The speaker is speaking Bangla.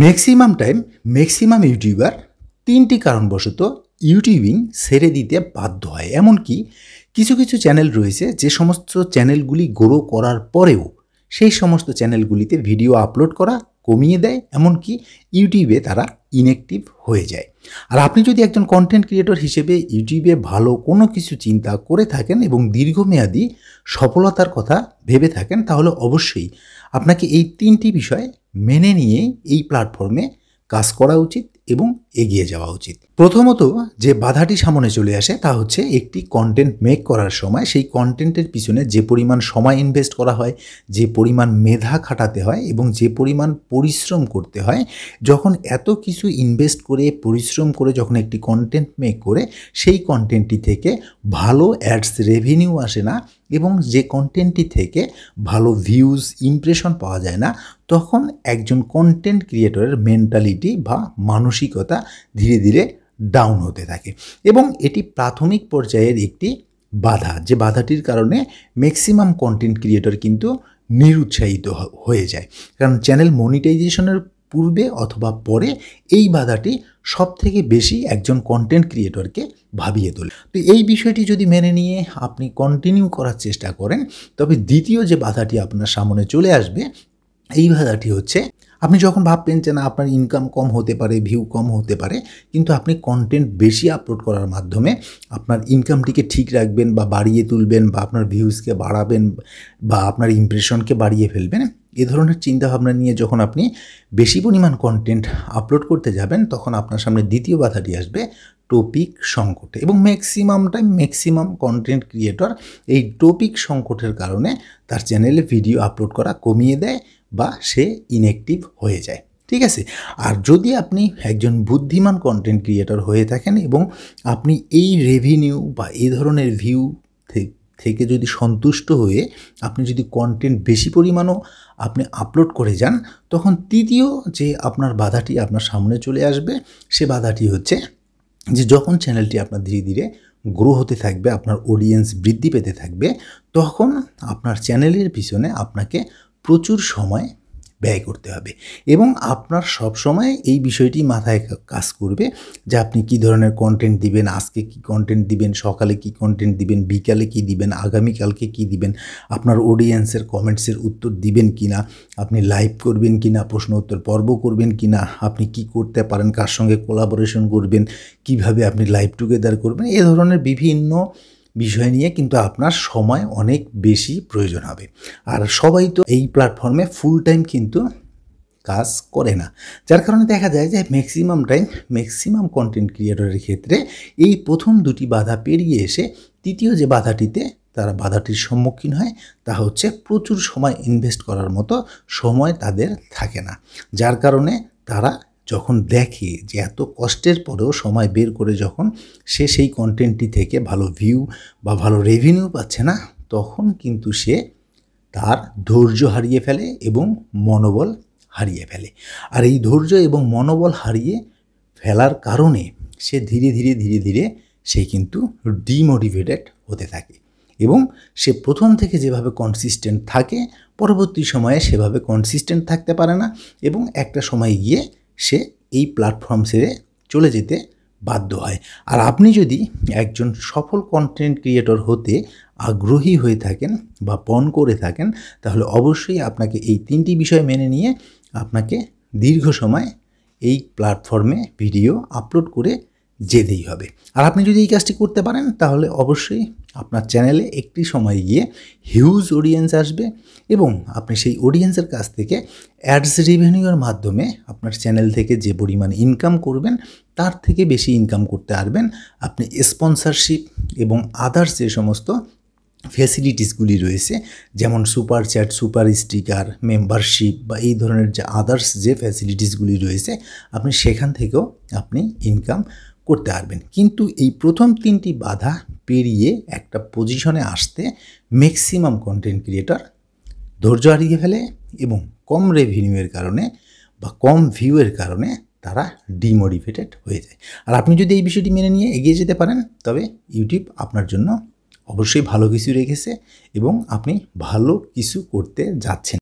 ম্যাক্সিমাম টাইম ম্যাক্সিমাম ইউটিউবার তিনটি কারণবশত ইউটিউবিং সেরে দিতে বাধ্য হয় এমনকি কিছু কিছু চ্যানেল রয়েছে যে সমস্ত চ্যানেলগুলি গ্রো করার পরেও সেই সমস্ত চ্যানেলগুলিতে ভিডিও আপলোড করা কমিয়ে দেয় এমনকি ইউটিউবে তারা ইনঅ্যাক্টিভ হয়ে যায় আর আপনি যদি একজন কন্টেন্ট ক্রিয়েটর হিসেবে ইউটিউবে ভালো কোনো কিছু চিন্তা করে থাকেন এবং দীর্ঘমেয়াদী সফলতার কথা ভেবে থাকেন তাহলে অবশ্যই আপনাকে এই তিনটি বিষয় মেনে নিয়ে এই প্ল্যাটফর্মে কাজ করা উচিত এবং এগিয়ে যাওয়া উচিত প্রথমত যে বাধাটি সামনে চলে আসে তা হচ্ছে একটি কন্টেন্ট মেক করার সময় সেই কন্টেন্টের পিছনে যে পরিমাণ সময় ইনভেস্ট করা হয় যে পরিমাণ মেধা খাটাতে হয় এবং যে পরিমাণ পরিশ্রম করতে হয় যখন এত কিছু ইনভেস্ট করে পরিশ্রম করে যখন একটি কন্টেন্ট মেক করে সেই কন্টেন্টটি থেকে ভালো অ্যাডস রেভিনিউ আসে না এবং যে কন্টেন্টটি থেকে ভালো ভিউজ ইমপ্রেশন পাওয়া যায় না তখন একজন কন্টেন্ট ক্রিয়েটরের মেন্টালিটি বা মানসিকতা ধীরে ধীরে ডাউন হতে থাকে এবং এটি প্রাথমিক পর্যায়ের একটি বাধা যে বাধাটির কারণে ম্যাক্সিমাম কন্টেন্ট ক্রিয়েটর কিন্তু নিরুৎসাহিত হয়ে যায় কারণ চ্যানেল মনিটাইজেশনের পূর্বে অথবা পরে এই বাধাটি সব থেকে বেশি একজন কন্টেন্ট ক্রিয়েটরকে ভাবিয়ে তোলে তো এই বিষয়টি যদি মেনে নিয়ে আপনি কন্টিনিউ করার চেষ্টা করেন তবে দ্বিতীয় যে বাধাটি আপনার সামনে চলে আসবে এই বাধাটি হচ্ছে আপনি যখন ভাববেন যে না আপনার ইনকাম কম হতে পারে ভিউ কম হতে পারে কিন্তু আপনি কন্টেন্ট বেশি আপলোড করার মাধ্যমে আপনার ইনকামটিকে ঠিক রাখবেন বা বাড়িয়ে তুলবেন বা আপনার ভিউজকে বাড়াবেন বা আপনার ইমপ্রেশনকে বাড়িয়ে ফেলবেন এ ধরনের চিন্তাভাবনা নিয়ে যখন আপনি বেশি পরিমাণ কন্টেন্ট আপলোড করতে যাবেন তখন আপনার সামনে দ্বিতীয় বাধাটি আসবে টপিক সংকটে এবং ম্যাক্সিমামটাই ম্যাক্সিমাম কন্টেন্ট ক্রিয়েটর এই টপিক সংকটের কারণে তার চ্যানেলে ভিডিও আপলোড করা কমিয়ে দেয় বা সে ইনএক্টিভ হয়ে যায় ঠিক আছে আর যদি আপনি একজন বুদ্ধিমান কন্টেন্ট ক্রিয়েটর হয়ে থাকেন এবং আপনি এই রেভিনিউ বা এই ধরনের ভিউ থেকে যদি সন্তুষ্ট হয়ে আপনি যদি কন্টেন্ট বেশি পরিমাণও আপনি আপলোড করে যান তখন তৃতীয় যে আপনার বাধাটি আপনার সামনে চলে আসবে সে বাধাটি হচ্ছে যে যখন চ্যানেলটি আপনার ধীরে ধীরে গ্রো হতে থাকবে আপনার অডিয়েন্স বৃদ্ধি পেতে থাকবে তখন আপনার চ্যানেলের পিছনে আপনাকে প্রচুর সময় ব্যয় করতে হবে এবং আপনার সবসময় এই বিষয়টি মাথায় কাজ করবে যে আপনি কি ধরনের কন্টেন্ট দিবেন আজকে কি কন্টেন্ট দিবেন সকালে কি কন্টেন্ট দিবেন বিকালে কি দিবেন আগামীকালকে কি দিবেন আপনার অডিয়েন্সের কমেন্টসের উত্তর দিবেন কি না আপনি লাইভ করবেন কি না প্রশ্ন উত্তর পর্ব করবেন কি না আপনি কি করতে পারেন কার সঙ্গে কোলাবোরেশন করবেন কিভাবে আপনি লাইভ টুগেদার করবেন এ ধরনের বিভিন্ন বিষয় নিয়ে কিন্তু আপনার সময় অনেক বেশি প্রয়োজন হবে আর সবাই তো এই প্ল্যাটফর্মে ফুল টাইম কিন্তু কাজ করে না যার কারণে দেখা যায় যে ম্যাক্সিমাম টাইম ম্যাক্সিমাম কন্টেন্ট ক্রিয়েটরের ক্ষেত্রে এই প্রথম দুটি বাধা পেরিয়ে এসে তৃতীয় যে বাধাটিতে তারা বাধাটির সম্মুখীন হয় তা হচ্ছে প্রচুর সময় ইনভেস্ট করার মতো সময় তাদের থাকে না যার কারণে তারা যখন দেখে যে এত কষ্টের পরেও সময় বের করে যখন সে সেই কন্টেন্টটি থেকে ভালো ভিউ বা ভালো রেভিনিউ পাচ্ছে না তখন কিন্তু সে তার ধৈর্য হারিয়ে ফেলে এবং মনোবল হারিয়ে ফেলে আর এই ধৈর্য এবং মনোবল হারিয়ে ফেলার কারণে সে ধীরে ধীরে ধীরে ধীরে সে কিন্তু ডিমোটিভেটেড হতে থাকে এবং সে প্রথম থেকে যেভাবে কনসিস্টেন্ট থাকে পরবর্তী সময়ে সেভাবে কনসিস্টেন্ট থাকতে পারে না এবং একটা সময় গিয়ে সে এই প্ল্যাটফর্ম ছেড়ে চলে যেতে বাধ্য হয় আর আপনি যদি একজন সফল কন্টেন্ট ক্রিয়েটর হতে আগ্রহী হয়ে থাকেন বা পণ করে থাকেন তাহলে অবশ্যই আপনাকে এই তিনটি বিষয় মেনে নিয়ে আপনাকে দীর্ঘ সময় এই প্ল্যাটফর্মে ভিডিও আপলোড করে যেতেই হবে আর আপনি যদি এই কাজটি করতে পারেন তাহলে অবশ্যই আপনার চ্যানেলে একটি সময় গিয়ে হিউজ অডিয়েন্স আসবে এবং আপনি সেই অডিয়েন্সের কাছ থেকে অ্যাডস রেভিনিউর মাধ্যমে আপনার চ্যানেল থেকে যে পরিমাণ ইনকাম করবেন তার থেকে বেশি ইনকাম করতে পারবেন আপনি স্পন্সারশিপ এবং আদার্স যে সমস্ত ফেসিলিটিসগুলি রয়েছে যেমন super chat super sticker membership বা এই ধরনের যে আদার্স যে ফ্যাসিলিটিসগুলি রয়েছে আপনি সেখান থেকেও আপনি ইনকাম করতে পারবেন কিন্তু এই প্রথম তিনটি বাধা পেরিয়ে একটা পজিশনে আসতে ম্যাক্সিমাম কন্টেন্ট ক্রিয়েটর ধৈর্য হারিয়ে ফেলে এবং কম রেভিনিউয়ের কারণে বা কম ভিউয়ের কারণে তারা ডিমোটিভেটেড হয়ে যায় আর আপনি যদি এই বিষয়টি মেনে নিয়ে এগিয়ে যেতে পারেন তবে ইউটিউব আপনার জন্য অবশ্যই ভালো কিছু রেখেছে এবং আপনি ভালো কিছু করতে যাচ্ছেন